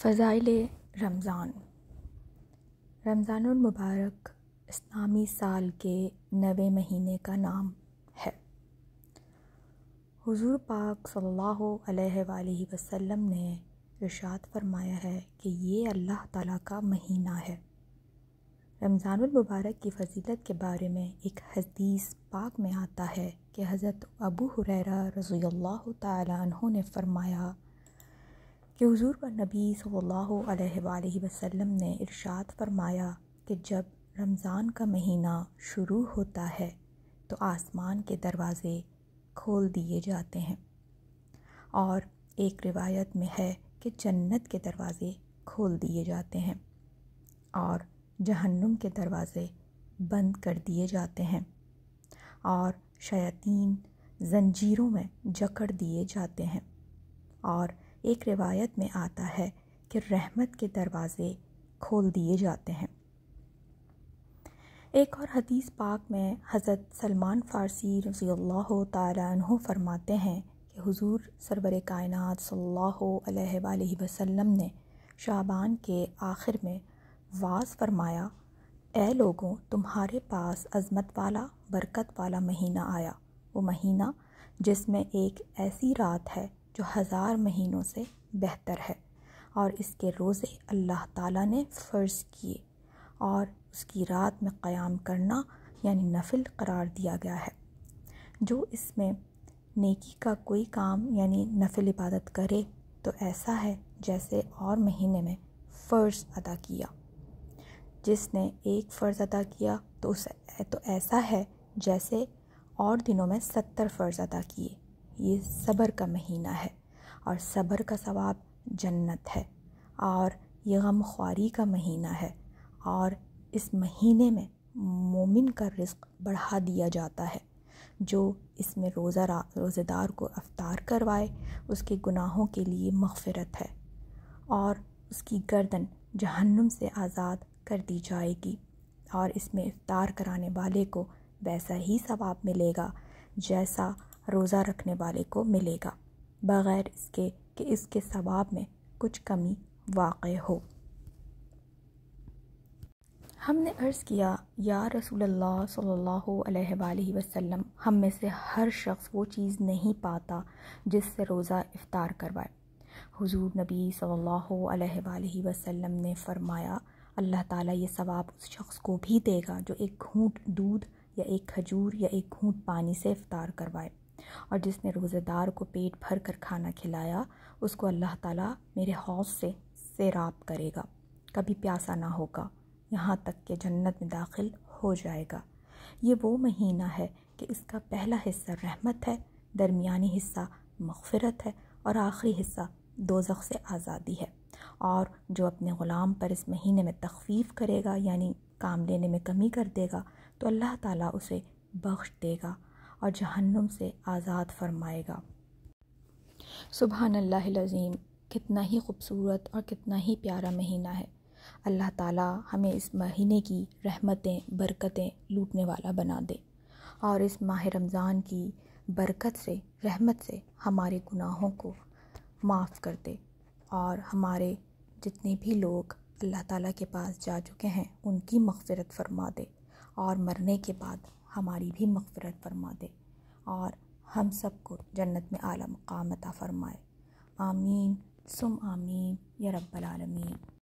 फ़ज़ाइल रमज़ान रमज़ानमबारक इस्लामी साल के नवे महीने का नाम है हुजूर पाक सल्लल्लाहु अलैहि वसल्लम ने इरशाद फरमाया है कि ये अल्लाह ताला का महीना है रमज़ानमबारक की फजीलत के बारे में एक हदीस पाक में आता है कि हज़रत अबू हुरैरा रज़ी अल्लाह तहों ने फ़रमाया कि हुजूर पर नबी सल्लल्लाहु अलैहि वसल्लम ने इरशाद फरमाया कि जब रमज़ान का महीना शुरू होता है तो आसमान के दरवाज़े खोल दिए जाते हैं और एक रिवायत में है कि जन्नत के दरवाज़े खोल दिए जाते हैं और जहन्नुम के दरवाज़े बंद कर दिए जाते हैं और शयातीन जंजीरों में जकड़ दिए जाते हैं और एक रिवायत में आता है कि रहमत के दरवाज़े खोल दिए जाते हैं एक और हदीस पाक में हज़रत सलमान फ़ारसी रज़ी अल्लाह तु फरमाते हैं कि हुजूर सरवर कायनात सल्लल्लाहु वसल्लम ने शाबान के आखिर में वाज फरमाया ए लोगों तुम्हारे पास अज़मत वाला बरकत वाला महीना आया वो महीना जिसमें एक ऐसी रात है जो हज़ार महीनों से बेहतर है और इसके रोज़े अल्लाह ताला ने फ़र्ज़ किए और उसकी रात में क़याम करना यानी नफिल करार दिया गया है जो इसमें नेकी का कोई काम यानी नफिल इबादत करे तो ऐसा है जैसे और महीने में फ़र्ज़ अदा किया जिसने एक फ़र्ज़ अदा किया तो उस तो ऐसा है जैसे और दिनों में सत्तर फ़र्ज़ अदा किए ये सब्र का महीना है और सब्र का सवाब जन्नत है और ये गम ख्वारी का महीना है और इस महीने में मोमिन का रिस्क बढ़ा दिया जाता है जो इसमें रोज़ा रोज़ेदार को अफ्तार करवाए उसके गुनाहों के लिए मगफ़रत है और उसकी गर्दन जहन्नुम से आज़ाद कर दी जाएगी और इसमें इफ्तार कराने वाले को वैसा ही सवाब मिलेगा जैसा रोज़ा रखने वाले को मिलेगा बग़ैर इसके कि इसके सवाब में कुछ कमी वाक़ हो हमने अर्ज़ किया या रसूल सल्ला वसम हम में से हर शख्स वो चीज़ नहीं पाता जिससे रोज़ा इफ़ार करवाए हुजूर नबी सल्ला वसम ने फ़रमाया अल्लाह ताला ये सवाब उस शख्स को भी देगा जो एक घूट दूध या एक खजूर या एक घूट पानी से इफ़ार करवाए और जिसने रोज़ेदार को पेट भर कर खाना खिलाया उसको अल्लाह ताला मेरे हौस से सैराब करेगा कभी प्यासा ना होगा यहाँ तक कि जन्नत में दाखिल हो जाएगा ये वो महीना है कि इसका पहला हिस्सा रहमत है दरमियानी हिस्सा मगफ़रत है और आखिरी हिस्सा दोजख से आज़ादी है और जो अपने ग़ुलाम पर इस महीने में तखफीफ़ करेगा यानी काम लेने में कमी कर देगा तो अल्लाह ताला उसे बख्श देगा और जहन्नुम से आज़ाद फरमाएगा सुबहान अल्लाज़ीम कितना ही खूबसूरत और कितना ही प्यारा महीना है अल्लाह ताला हमें इस महीने की रहमतें बरकतें लूटने वाला बना दे और इस माह रमज़ान की बरकत से रहमत से हमारे गुनाहों को माफ़ कर दे और हमारे जितने भी लोग अल्लाह ताला के पास जा चुके हैं उनकी मगफ़रत फरमा दे और मरने के बाद हमारी भी मफ़रत फरमा दे और हम सबको जन्नत में आला मकाम अता फरमाए आमीन सुम आमीन या रब्बल आलमीन